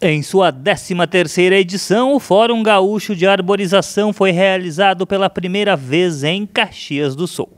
Em sua 13ª edição, o Fórum Gaúcho de Arborização foi realizado pela primeira vez em Caxias do Sul.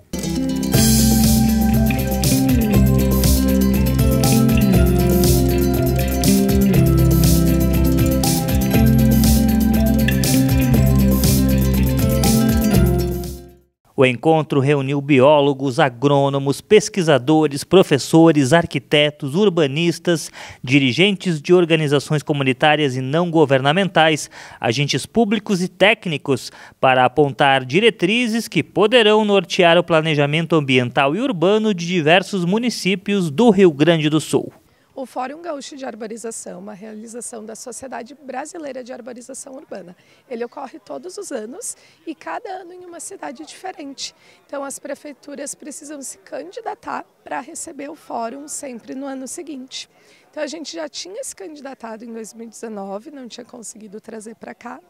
O encontro reuniu biólogos, agrônomos, pesquisadores, professores, arquitetos, urbanistas, dirigentes de organizações comunitárias e não governamentais, agentes públicos e técnicos para apontar diretrizes que poderão nortear o planejamento ambiental e urbano de diversos municípios do Rio Grande do Sul o Fórum Gaúcho de Arborização, uma realização da Sociedade Brasileira de Arborização Urbana. Ele ocorre todos os anos e cada ano em uma cidade diferente. Então as prefeituras precisam se candidatar para receber o fórum sempre no ano seguinte. Então a gente já tinha se candidatado em 2019, não tinha conseguido trazer para cá.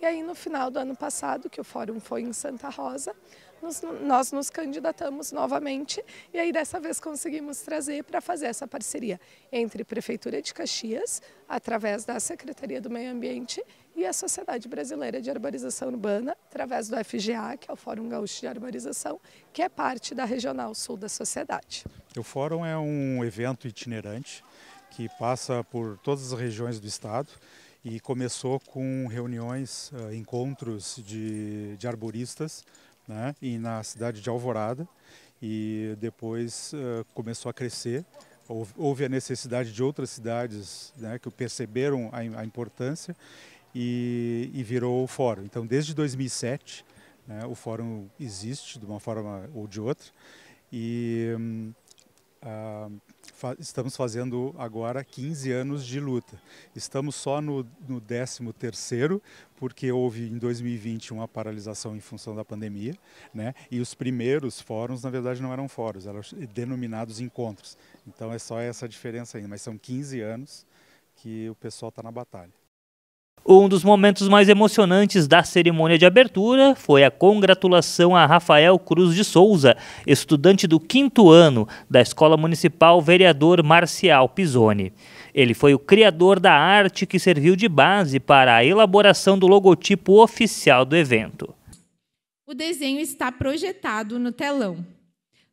E aí no final do ano passado, que o fórum foi em Santa Rosa, nos, nós nos candidatamos novamente e aí dessa vez conseguimos trazer para fazer essa parceria entre Prefeitura de Caxias, através da Secretaria do Meio Ambiente e a Sociedade Brasileira de Arborização Urbana, através do FGA, que é o Fórum Gaúcho de Arborização, que é parte da Regional Sul da Sociedade. O Fórum é um evento itinerante que passa por todas as regiões do Estado e começou com reuniões, uh, encontros de, de arboristas né, e na cidade de Alvorada e depois uh, começou a crescer. Houve, houve a necessidade de outras cidades né, que perceberam a, a importância e, e, virou o fórum. Então, desde 2007, né, o fórum existe de uma forma ou de outra e... Hum, ah, fa estamos fazendo agora 15 anos de luta. Estamos só no, 13 porque houve em 2020 uma paralisação em função da pandemia, né? e os primeiros fóruns, na verdade, não eram fóruns, eram denominados encontros. Então é só essa diferença aí, mas são 15 anos que o pessoal está na batalha. Um dos momentos mais emocionantes da cerimônia de abertura foi a congratulação a Rafael Cruz de Souza, estudante do quinto ano da Escola Municipal Vereador Marcial Pisoni. Ele foi o criador da arte que serviu de base para a elaboração do logotipo oficial do evento. O desenho está projetado no telão.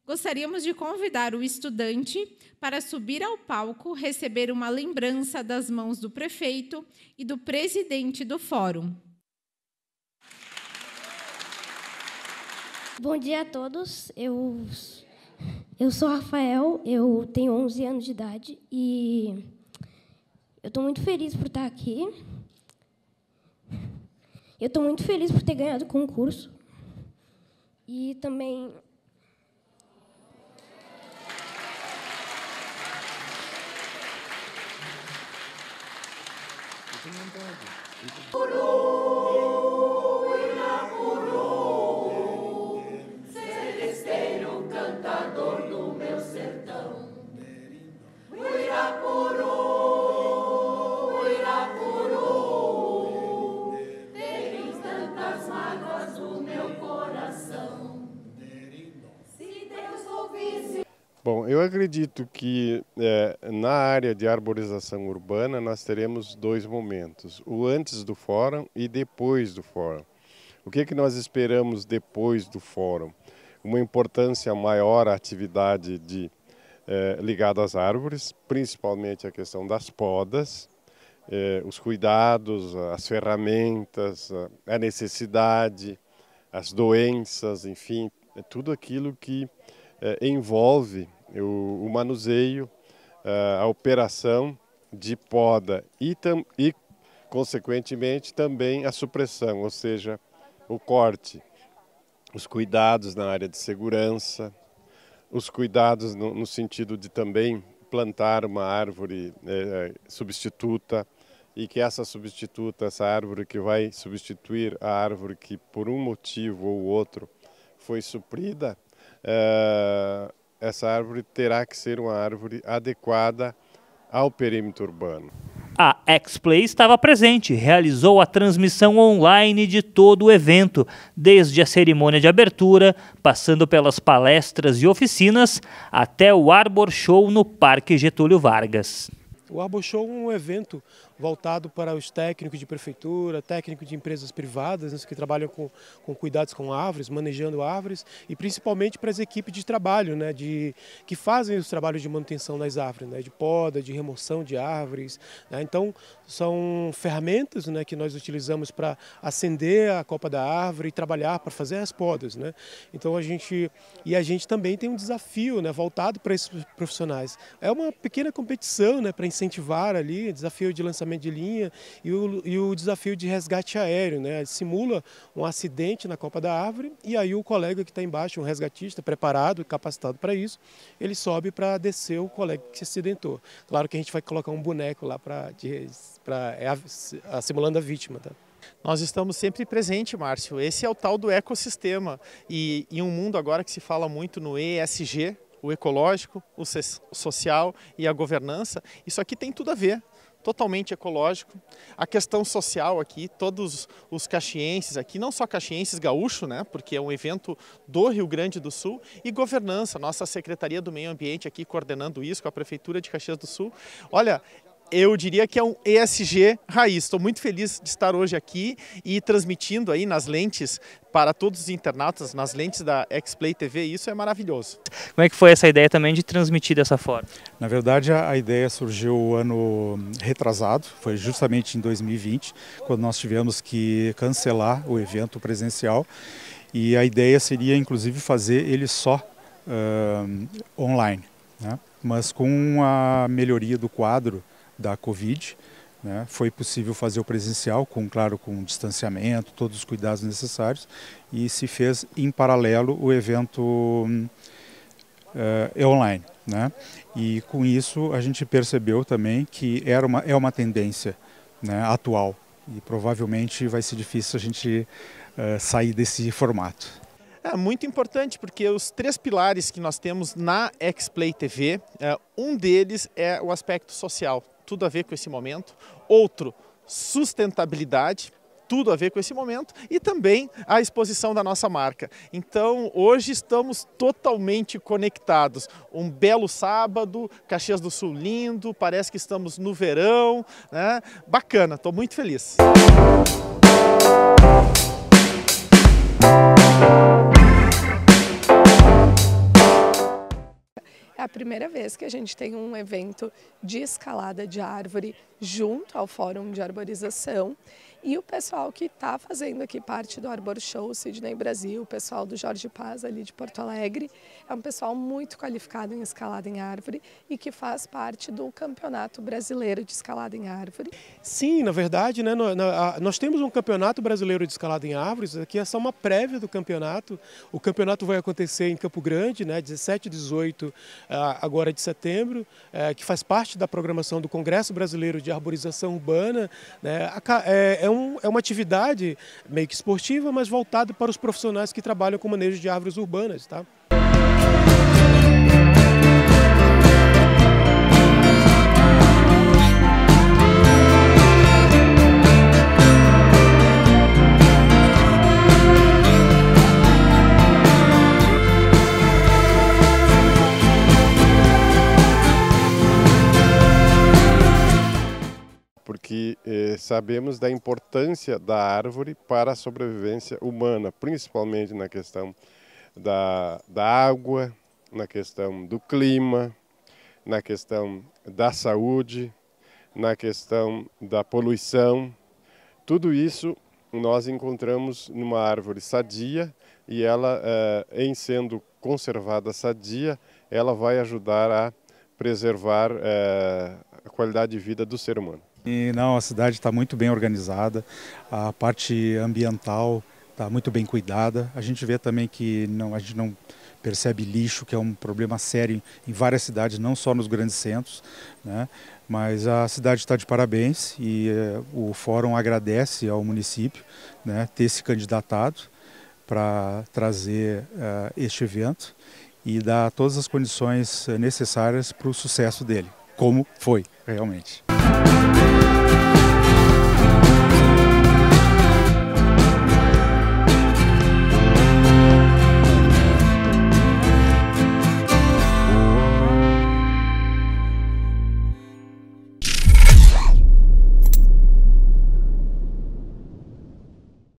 Gostaríamos de convidar o estudante para subir ao palco receber uma lembrança das mãos do prefeito e do presidente do fórum. Bom dia a todos. Eu, eu sou Rafael, eu tenho 11 anos de idade e eu estou muito feliz por estar aqui. Eu estou muito feliz por ter ganhado o concurso. E também Sim, Bom, eu acredito que é, na área de arborização urbana nós teremos dois momentos, o antes do fórum e depois do fórum. O que, é que nós esperamos depois do fórum? Uma importância maior à atividade de, é, ligada às árvores, principalmente a questão das podas, é, os cuidados, as ferramentas, a necessidade, as doenças, enfim, é tudo aquilo que é, envolve o, o manuseio, eh, a operação de poda e, tam, e, consequentemente, também a supressão, ou seja, o corte, os cuidados na área de segurança, os cuidados no, no sentido de também plantar uma árvore eh, substituta e que essa substituta, essa árvore que vai substituir a árvore que por um motivo ou outro foi suprida, eh, essa árvore terá que ser uma árvore adequada ao perímetro urbano. A X-Play estava presente, realizou a transmissão online de todo o evento, desde a cerimônia de abertura, passando pelas palestras e oficinas, até o Arbor Show no Parque Getúlio Vargas. O Show é um evento voltado para os técnicos de prefeitura, técnicos de empresas privadas, né, que trabalham com, com cuidados com árvores, manejando árvores, e principalmente para as equipes de trabalho, né, de, que fazem os trabalhos de manutenção nas árvores, né, de poda, de remoção de árvores. Né. Então, são ferramentas né, que nós utilizamos para acender a copa da árvore e trabalhar para fazer as podas. Né. Então, a gente, e a gente também tem um desafio né, voltado para esses profissionais. É uma pequena competição né, para incentivar ali, desafio de lançamento de linha e o, e o desafio de resgate aéreo, né? Simula um acidente na copa da árvore e aí o colega que está embaixo, um resgatista preparado e capacitado para isso, ele sobe para descer o colega que se acidentou. Claro que a gente vai colocar um boneco lá para é simulando a vítima, tá? Nós estamos sempre presente, Márcio. Esse é o tal do ecossistema. E em um mundo agora que se fala muito no ESG, o ecológico, o social e a governança. Isso aqui tem tudo a ver, totalmente ecológico. A questão social aqui, todos os caxienses aqui, não só caxienses gaúcho, né, porque é um evento do Rio Grande do Sul, e governança, nossa Secretaria do Meio Ambiente aqui coordenando isso com a Prefeitura de Caxias do Sul. Olha, eu diria que é um ESG raiz. Estou muito feliz de estar hoje aqui e transmitindo aí nas lentes para todos os internautas, nas lentes da Xplay TV, isso é maravilhoso. Como é que foi essa ideia também de transmitir dessa forma? Na verdade, a ideia surgiu ano retrasado, foi justamente em 2020, quando nós tivemos que cancelar o evento presencial. E a ideia seria, inclusive, fazer ele só uh, online, né? mas com a melhoria do quadro, da Covid. Né? Foi possível fazer o presencial, com claro, com distanciamento, todos os cuidados necessários, e se fez em paralelo o evento eh, é online. Né? E com isso a gente percebeu também que era uma, é uma tendência né, atual e provavelmente vai ser difícil a gente uh, sair desse formato. É muito importante porque os três pilares que nós temos na X Play TV, uh, eh, um deles é o aspecto social tudo a ver com esse momento. Outro, sustentabilidade, tudo a ver com esse momento, e também a exposição da nossa marca. Então, hoje estamos totalmente conectados. Um belo sábado, Caxias do Sul lindo, parece que estamos no verão, né? Bacana, estou muito feliz. Música a primeira vez que a gente tem um evento de escalada de árvore junto ao Fórum de Arborização e o pessoal que está fazendo aqui parte do Arbor Show Sidney Brasil, o pessoal do Jorge Paz ali de Porto Alegre, é um pessoal muito qualificado em escalada em árvore e que faz parte do Campeonato Brasileiro de Escalada em Árvore. Sim, na verdade, né, nós temos um Campeonato Brasileiro de Escalada em Árvores, aqui é só uma prévia do campeonato. O campeonato vai acontecer em Campo Grande, né, 17 e 18 agora de setembro, eh, que faz parte da programação do Congresso Brasileiro de arborização urbana. Né? É, é, um, é uma atividade meio que esportiva, mas voltada para os profissionais que trabalham com manejo de árvores urbanas. Tá? sabemos da importância da árvore para a sobrevivência humana, principalmente na questão da, da água, na questão do clima, na questão da saúde, na questão da poluição. Tudo isso nós encontramos numa árvore sadia e ela, eh, em sendo conservada sadia, ela vai ajudar a preservar eh, a qualidade de vida do ser humano. E não, a cidade está muito bem organizada, a parte ambiental está muito bem cuidada. A gente vê também que não, a gente não percebe lixo, que é um problema sério em várias cidades, não só nos grandes centros. Né? Mas a cidade está de parabéns e eh, o fórum agradece ao município né, ter se candidatado para trazer eh, este evento e dar todas as condições eh, necessárias para o sucesso dele, como foi realmente.